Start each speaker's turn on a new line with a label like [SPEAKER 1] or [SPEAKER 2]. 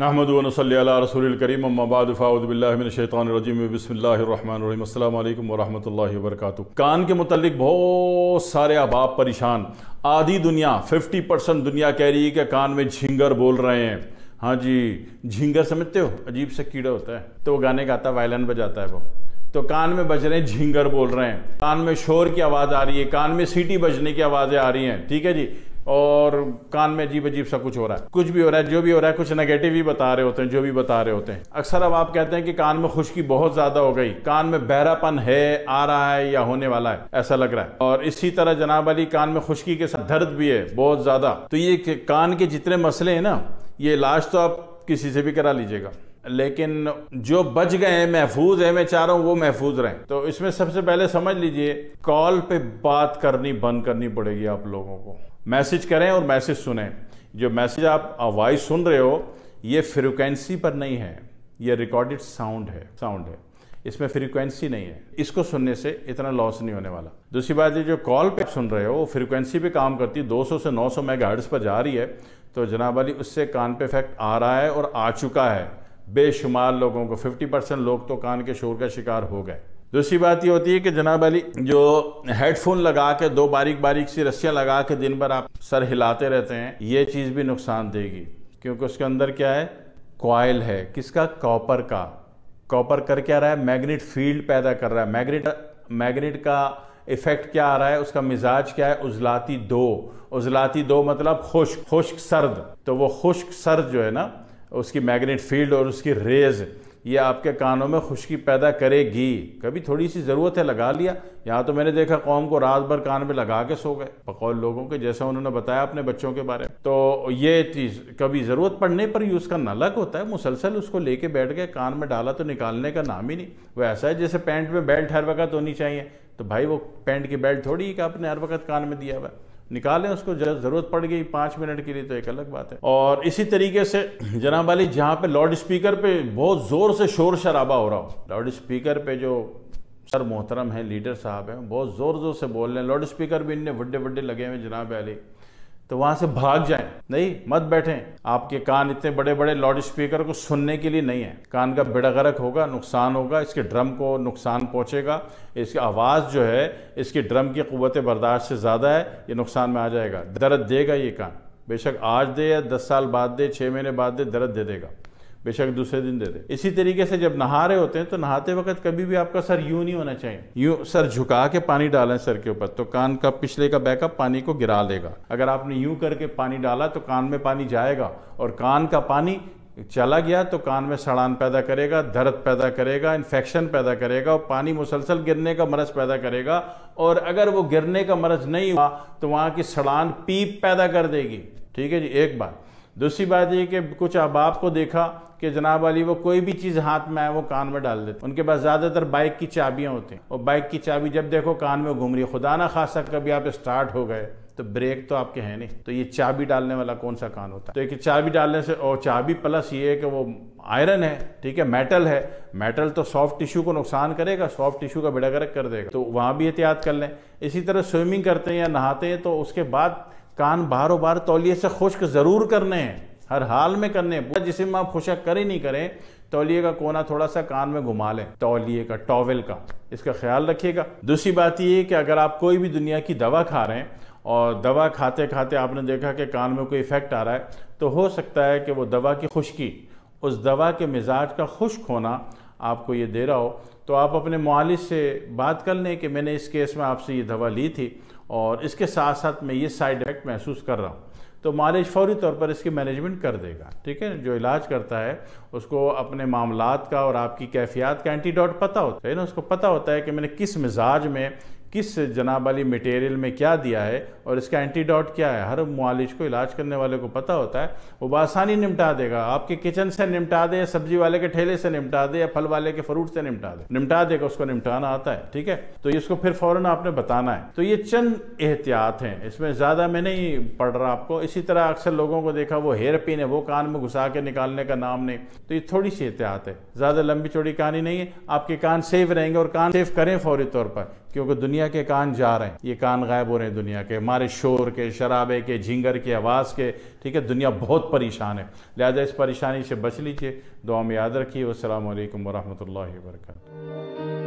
[SPEAKER 1] नहमद वनसल रसूल करीम अम्माबाद फ़ाउदबिल्लाशैतरजीम बसमीम वरम् वर्क कान के मतलब बहुत सारे अहबाब परेशान आधी दुनिया 50 परसेंट दुनिया कह रही है कि कान में झिंगर बोल रहे हैं हाँ जी झिंगर समझते हो अजीब सा कीड़ा होता है तो वो गाने गाता है वायलन बजाता है वो तो कान में बज रहे हैं झिंगर बोल रहे हैं कान में शोर की आवाज़ आ रही है कान में सीटी बजने की आवाज़ें आ रही हैं ठीक है जी और कान में अजीब अजीब सा कुछ हो रहा है कुछ भी हो रहा है जो भी हो रहा है कुछ नेगेटिव ही बता रहे होते हैं जो भी बता रहे होते हैं अक्सर अब आप कहते हैं कि कान में खुश्की बहुत ज़्यादा हो गई कान में बहरापन है आ रहा है या होने वाला है ऐसा लग रहा है और इसी तरह जनाब अली कान में खुश्की के साथ दर्द भी है बहुत ज़्यादा तो ये कान के जितने मसले हैं ना ये इलाज तो आप किसी से भी करा लीजिएगा लेकिन जो बच गए हैं महफूज है मैं चाह रहा हूँ वो महफूज रहें तो इसमें सबसे पहले समझ लीजिए कॉल पे बात करनी बंद करनी पड़ेगी आप लोगों को मैसेज करें और मैसेज सुने जो मैसेज आप वॉइस सुन रहे हो ये फ्रिक्वेंसी पर नहीं है ये रिकॉर्डेड साउंड है साउंड है इसमें फ्रीक्वेंसी नहीं है इसको सुनने से इतना लॉस नहीं होने वाला दूसरी बात ये जो कॉल पे सुन रहे हो वो फ्रीक्वेंसी पे काम करती है 200 से 900 मेगाहर्ट्ज पर जा रही है तो जनाब अली उससे कान पे इफेक्ट आ रहा है और आ चुका है बेशुमार लोगों को 50 परसेंट लोग तो कान के शोर का शिकार हो गए दूसरी बात ये होती है कि जनाब अली जो हेडफोन लगा के दो बारीक बारीक सी रस्सियाँ लगा के दिन भर आप सर हिलाते रहते हैं ये चीज़ भी नुकसान देगी क्योंकि उसके अंदर क्या है कॉयल है किसका कॉपर का कॉपर कर क्या रहा है मैग्नेट फील्ड पैदा कर रहा है मैग्नेट मैग्नेट का इफ़ेक्ट क्या आ रहा है उसका मिजाज क्या है उजलाती दो उजलाती दो मतलब खुश्क खुश्क सर्द तो वो खुश्क सर्द जो है ना उसकी मैग्नेट फील्ड और उसकी रेज़ ये आपके कानों में खुशकी पैदा करेगी कभी थोड़ी सी ज़रूरत है लगा लिया यहाँ तो मैंने देखा कौम को रात भर कान में लगा के सो गए बकौल लोगों के जैसा उन्होंने बताया अपने बच्चों के बारे में तो ये चीज़ कभी ज़रूरत पड़ने पर ही उसका नलक होता है मुसलसल उसको लेके बैठ गए कान में डाला तो निकालने का नाम ही नहीं वो ऐसा है जैसे पैंट में बेल्ट हर वक्त होनी चाहिए तो भाई वो पैंट की बेल्ट थोड़ी कि आपने हर वक्त कान में दिया हुआ है निकालें उसको ज़रूरत पड़ गई पाँच मिनट के लिए तो एक अलग बात है और इसी तरीके से जनाब अली जहाँ पे लाउड स्पीकर पे बहुत ज़ोर से शोर शराबा हो रहा हो लाउड स्पीकर पे जो सर मोहतरम है लीडर साहब हैं बहुत ज़ोर ज़ोर से बोल रहे हैं लाउड स्पीकर भी इनने वड्डे वड्डे लगे हुए जनाब अली तो वहाँ से भाग जाएं नहीं मत बैठें आपके कान इतने बड़े बड़े लाउड स्पीकर को सुनने के लिए नहीं है कान का बेड़ा गर्क होगा नुकसान होगा इसके ड्रम को नुकसान पहुँचेगा इसकी आवाज़ जो है इसकी ड्रम की क़वत बर्दाश्त से ज़्यादा है ये नुकसान में आ जाएगा दर्द देगा ये कान बेशक आज दे या दस साल बाद दे छः महीने बाद दे दर्द दे देगा बेशक दूसरे दिन दे दे इसी तरीके से जब नहा रहे होते हैं तो नहाते वक्त कभी भी आपका सर यूं नहीं होना चाहिए यूं सर झुका के पानी डालें सर के ऊपर तो कान का पिछले का बैकअप पानी को गिरा देगा अगर आपने यूं करके पानी डाला तो कान में पानी जाएगा और कान का पानी चला गया तो कान में सड़ान पैदा करेगा दर्द पैदा करेगा इन्फेक्शन पैदा करेगा और पानी मुसलसल गिरने का मरज पैदा करेगा और अगर वो गिरने का मरज नहीं हुआ तो वहाँ की सड़ान पीप पैदा कर देगी ठीक है जी एक बात दूसरी बात ये कि कुछ अहबाब को देखा कि जनाब अली वो कोई भी चीज़ हाथ में आए वो कान में डाल देते उनके पास ज़्यादातर बाइक की चाबियाँ होती हैं और बाइक की चाबी जब देखो कान में घूम रही खुदा ना खासा कभी आप स्टार्ट हो गए तो ब्रेक तो आपके हैं नहीं तो ये चाबी डालने वाला कौन सा कान होता है तो एक चाबी डालने से और चाबी प्लस ये है कि वो आयरन है ठीक है मेटल है मेटल तो सॉफ्ट टिश्यू को नुकसान करेगा सॉफ्ट टिश्यू का बेड़ा गर्क कर देगा तो वहाँ भी एहतियात कर लें इसी तरह स्विमिंग करते हैं या नहाते हैं तो उसके बाद कान बारो बार तौलिए से खुश्क ज़रूर करने हैं हर हाल में करने पूरा जिसम आप खुशक करें नहीं करें तौलिए का कोना थोड़ा सा कान में घुमा लें तौलिए का टॉवेल का इसका ख्याल रखिएगा दूसरी बात यह कि अगर आप कोई भी दुनिया की दवा खा रहे हैं और दवा खाते खाते आपने देखा कि कान में कोई इफेक्ट आ रहा है तो हो सकता है कि वो दवा की खुश्की उस दवा के मिजाज का खुश्क होना आपको ये दे रहा हो तो आप अपने मालिश से बात कर लें कि मैंने इस केस में आपसे ये दवा ली थी और इसके साथ साथ मैं ये साइड इफेक्ट महसूस कर रहा हूँ तो मालिज फौरी तौर पर इसकी मैनेजमेंट कर देगा ठीक है जो इलाज करता है उसको अपने मामला का और आपकी कैफियत का एंटीडॉट पता होता है ना उसको पता होता है कि मैंने किस मिजाज में किस जनाब वाली मटेरियल में क्या दिया है और इसका एंटीडॉट क्या है हर मालिज को इलाज करने वाले को पता होता है वो बासानी निपटा देगा आपके किचन से निपटा दे या सब्जी वाले के ठेले से निपटा दे या फल वाले के फ्रूट से निपटा दे निपटा देगा उसको निपटाना आता है ठीक है तो इसको फिर फौरन आपने बताना है तो ये चंद एहतियात हैं इसमें ज़्यादा मैं नहीं पढ़ रहा आपको इसी तरह अक्सर लोगों को देखा वो हेयर पिन है वो कान में घुसा के निकालने का नाम नहीं तो ये थोड़ी सी एहतियात है ज़्यादा लंबी चौड़ी कहानी नहीं है आपके कान सेफ रहेंगे और कान सेफ करें फौरी तौर पर क्योंकि दुनिया के कान जा रहे हैं ये कान गायब हो रहे हैं दुनिया के हमारे शोर के शराबे के झिंगर की आवाज़ के ठीक है दुनिया बहुत परेशान है लिहाजा इस परेशानी से बच लीजिए दुआ में याद रखिए वालकम वरहमल वर्का